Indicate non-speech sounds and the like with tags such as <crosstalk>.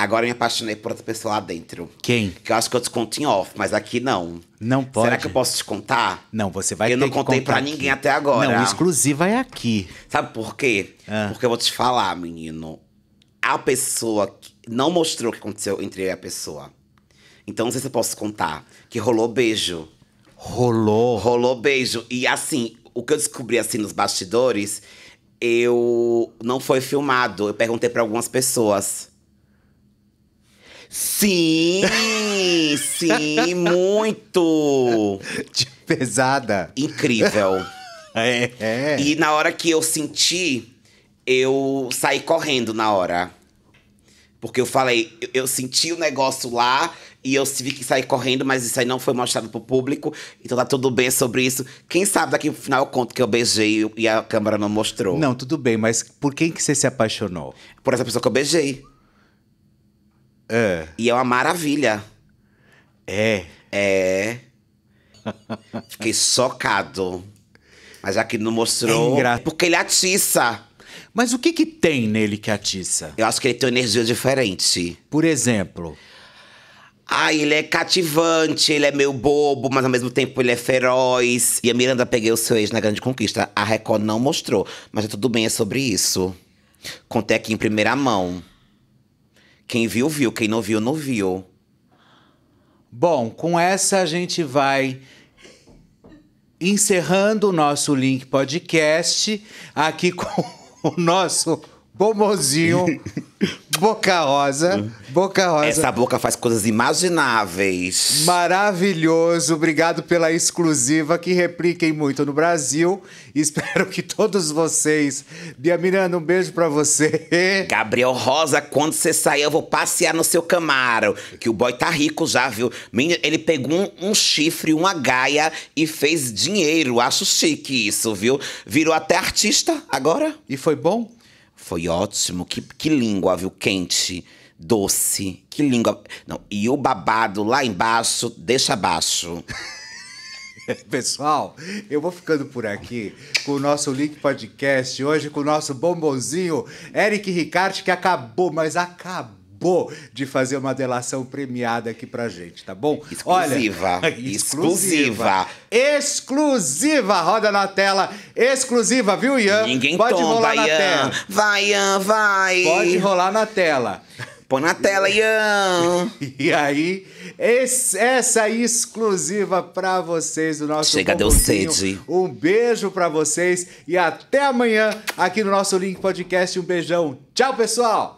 Agora eu me apaixonei por outra pessoa lá dentro. Quem? Que eu acho que eu te conto em off, mas aqui não. Não pode. Será que eu posso te contar? Não, você vai eu ter que Eu não contei para ninguém até agora. Não, exclusiva é aqui. Sabe por quê? Ah. Porque eu vou te falar, menino. A pessoa que não mostrou o que aconteceu entre eu e a pessoa. Então não sei se eu posso contar. Que rolou beijo. Rolou? Rolou beijo. E assim, o que eu descobri assim nos bastidores, eu não foi filmado. Eu perguntei para algumas pessoas. Sim, sim, muito. De pesada. Incrível. <laughs> É, é. E na hora que eu senti, eu saí correndo na hora. Porque eu falei, eu, eu senti o um negócio lá e eu tive que sair correndo, mas isso aí não foi mostrado pro público. Então tá tudo bem sobre isso. Quem sabe daqui pro final eu conto que eu beijei e a câmera não mostrou. Não, tudo bem, mas por quem que você se apaixonou? Por essa pessoa que eu beijei. É. E é uma maravilha. É. É. Fiquei socado. Mas já que não mostrou. É engra... Porque ele atiça. Mas o que que tem nele que atiça? Eu acho que ele tem uma energia diferente. Por exemplo. Ah, ele é cativante, ele é meio bobo, mas ao mesmo tempo ele é feroz. E a Miranda peguei o seu ex na Grande Conquista. A Record não mostrou, mas tudo bem, é sobre isso. Contei aqui em primeira mão. Quem viu, viu. Quem não viu, não viu. Bom, com essa a gente vai encerrando o nosso Link Podcast aqui <laughs> com o nosso bombozinho. <laughs> Boca Rosa. Boca Rosa. Essa boca faz coisas imagináveis. Maravilhoso. Obrigado pela exclusiva. Que repliquem muito no Brasil. <laughs> Espero que todos vocês. Bia Miranda, um beijo para você. <laughs> Gabriel Rosa, quando você sair, eu vou passear no seu Camaro. Que o boy tá rico já, viu? Ele pegou um, um chifre, uma gaia e fez dinheiro. Acho chique isso, viu? Virou até artista agora. E foi bom? Foi ótimo. Que, que língua, viu? Quente, doce. Que língua. Não, e o babado lá embaixo, deixa abaixo. <laughs> Pessoal, eu vou ficando por aqui com o nosso Link Podcast, hoje com o nosso bombonzinho Eric Ricardo que acabou, mas acabou roubou de fazer uma delação premiada aqui pra gente, tá bom? Exclusiva. Olha, <laughs> exclusiva. Exclusiva. Roda na tela. Exclusiva, viu, Ian? Ninguém Pode tomba, rolar na Ian. Tela. Vai, Ian, vai. Pode rolar na tela. Põe na tela, Ian! <laughs> e aí, esse, essa exclusiva para vocês do nosso Chega, deu sede. Um beijo para vocês e até amanhã aqui no nosso Link Podcast. Um beijão. Tchau, pessoal!